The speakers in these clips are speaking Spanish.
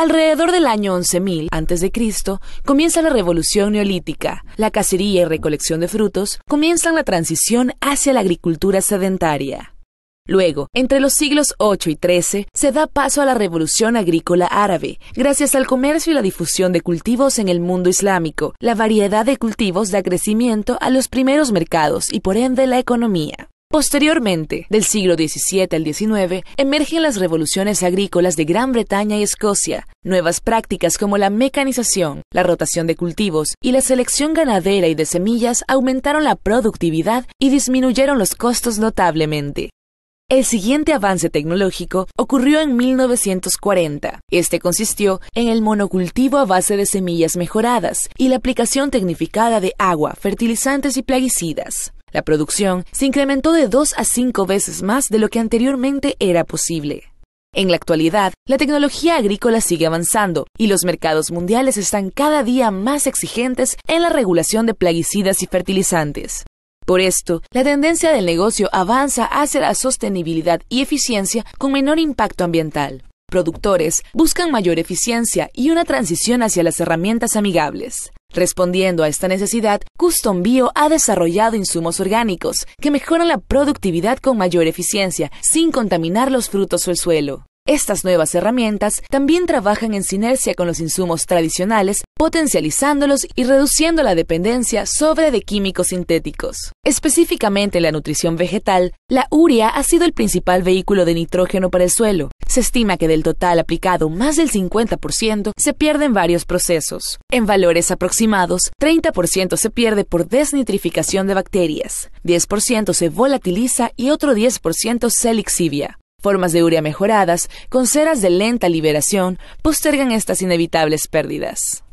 Alrededor del año 11.000 a.C. comienza la revolución neolítica. La cacería y recolección de frutos comienzan la transición hacia la agricultura sedentaria. Luego, entre los siglos 8 y 13, se da paso a la revolución agrícola árabe, gracias al comercio y la difusión de cultivos en el mundo islámico. La variedad de cultivos da crecimiento a los primeros mercados y por ende la economía. Posteriormente, del siglo XVII al XIX, emergen las revoluciones agrícolas de Gran Bretaña y Escocia, nuevas prácticas como la mecanización, la rotación de cultivos y la selección ganadera y de semillas aumentaron la productividad y disminuyeron los costos notablemente. El siguiente avance tecnológico ocurrió en 1940. Este consistió en el monocultivo a base de semillas mejoradas y la aplicación tecnificada de agua, fertilizantes y plaguicidas. La producción se incrementó de dos a cinco veces más de lo que anteriormente era posible. En la actualidad, la tecnología agrícola sigue avanzando y los mercados mundiales están cada día más exigentes en la regulación de plaguicidas y fertilizantes. Por esto, la tendencia del negocio avanza hacia la sostenibilidad y eficiencia con menor impacto ambiental. Productores buscan mayor eficiencia y una transición hacia las herramientas amigables. Respondiendo a esta necesidad, Custom Bio ha desarrollado insumos orgánicos que mejoran la productividad con mayor eficiencia, sin contaminar los frutos o el suelo. Estas nuevas herramientas también trabajan en sinergia con los insumos tradicionales, potencializándolos y reduciendo la dependencia sobre de químicos sintéticos. Específicamente en la nutrición vegetal, la urea ha sido el principal vehículo de nitrógeno para el suelo. Se estima que del total aplicado más del 50% se pierde en varios procesos. En valores aproximados, 30% se pierde por desnitrificación de bacterias, 10% se volatiliza y otro 10% se lixivia. Formas de urea mejoradas, con ceras de lenta liberación, postergan estas inevitables pérdidas.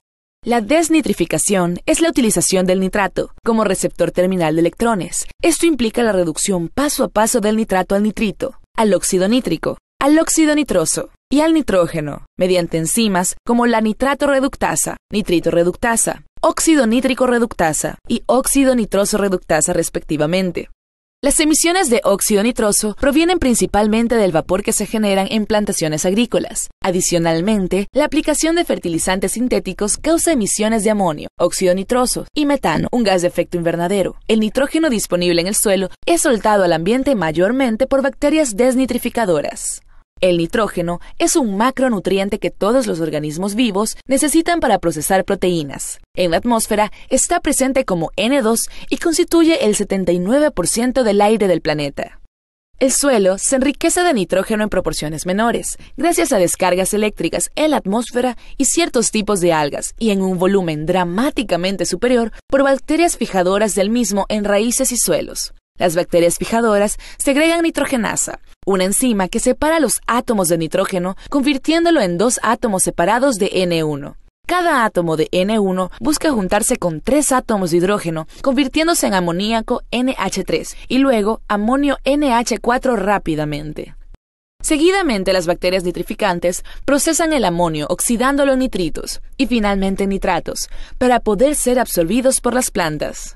La desnitrificación es la utilización del nitrato como receptor terminal de electrones. Esto implica la reducción paso a paso del nitrato al nitrito, al óxido nítrico, al óxido nitroso y al nitrógeno, mediante enzimas como la nitrato reductasa, nitrito reductasa, óxido nítrico reductasa y óxido nitroso reductasa respectivamente. Las emisiones de óxido nitroso provienen principalmente del vapor que se generan en plantaciones agrícolas. Adicionalmente, la aplicación de fertilizantes sintéticos causa emisiones de amonio, óxido nitroso y metano, un gas de efecto invernadero. El nitrógeno disponible en el suelo es soltado al ambiente mayormente por bacterias desnitrificadoras. El nitrógeno es un macronutriente que todos los organismos vivos necesitan para procesar proteínas. En la atmósfera está presente como N2 y constituye el 79% del aire del planeta. El suelo se enriquece de nitrógeno en proporciones menores, gracias a descargas eléctricas en la atmósfera y ciertos tipos de algas, y en un volumen dramáticamente superior por bacterias fijadoras del mismo en raíces y suelos. Las bacterias fijadoras segregan nitrogenasa, una enzima que separa los átomos de nitrógeno, convirtiéndolo en dos átomos separados de N1. Cada átomo de N1 busca juntarse con tres átomos de hidrógeno, convirtiéndose en amoníaco NH3 y luego amonio NH4 rápidamente. Seguidamente, las bacterias nitrificantes procesan el amonio oxidándolo en nitritos y finalmente nitratos para poder ser absorbidos por las plantas.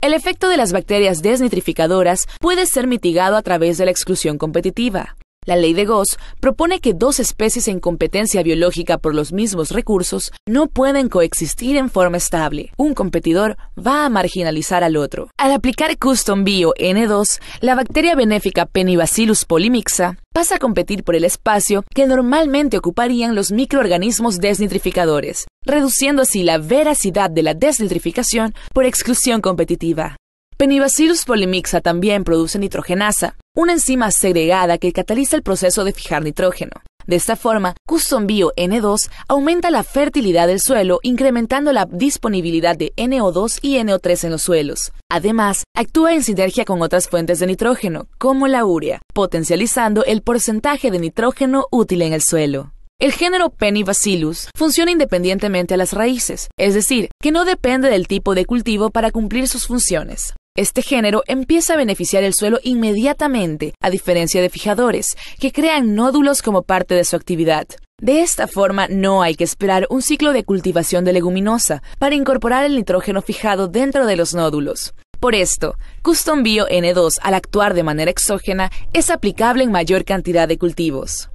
El efecto de las bacterias desnitrificadoras puede ser mitigado a través de la exclusión competitiva. La ley de Goss propone que dos especies en competencia biológica por los mismos recursos no pueden coexistir en forma estable. Un competidor va a marginalizar al otro. Al aplicar Custom Bio N2, la bacteria benéfica Penibacillus polimixa pasa a competir por el espacio que normalmente ocuparían los microorganismos desnitrificadores, reduciendo así la veracidad de la desnitrificación por exclusión competitiva. Penibacillus polimixa también produce nitrogenasa, una enzima segregada que cataliza el proceso de fijar nitrógeno. De esta forma, Custom Bio N2 aumenta la fertilidad del suelo incrementando la disponibilidad de NO2 y NO3 en los suelos. Además, actúa en sinergia con otras fuentes de nitrógeno, como la urea, potencializando el porcentaje de nitrógeno útil en el suelo. El género Penibacillus funciona independientemente a las raíces, es decir, que no depende del tipo de cultivo para cumplir sus funciones. Este género empieza a beneficiar el suelo inmediatamente, a diferencia de fijadores, que crean nódulos como parte de su actividad. De esta forma, no hay que esperar un ciclo de cultivación de leguminosa para incorporar el nitrógeno fijado dentro de los nódulos. Por esto, Custom Bio N2 al actuar de manera exógena es aplicable en mayor cantidad de cultivos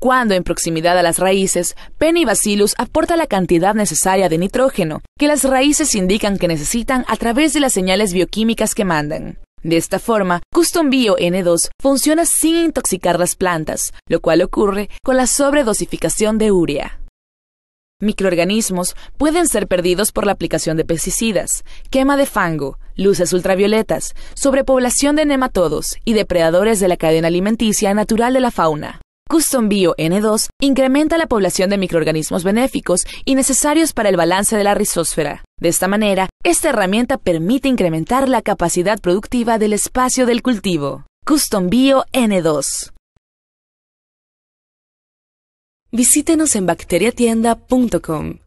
cuando en proximidad a las raíces, Bacillus aporta la cantidad necesaria de nitrógeno que las raíces indican que necesitan a través de las señales bioquímicas que mandan. De esta forma, Custom Bio N2 funciona sin intoxicar las plantas, lo cual ocurre con la sobredosificación de urea. Microorganismos pueden ser perdidos por la aplicación de pesticidas, quema de fango, luces ultravioletas, sobrepoblación de nematodos y depredadores de la cadena alimenticia natural de la fauna. Custom Bio N2 incrementa la población de microorganismos benéficos y necesarios para el balance de la rizósfera. De esta manera, esta herramienta permite incrementar la capacidad productiva del espacio del cultivo. Custom Bio N2. Visítenos en bacteriatienda.com.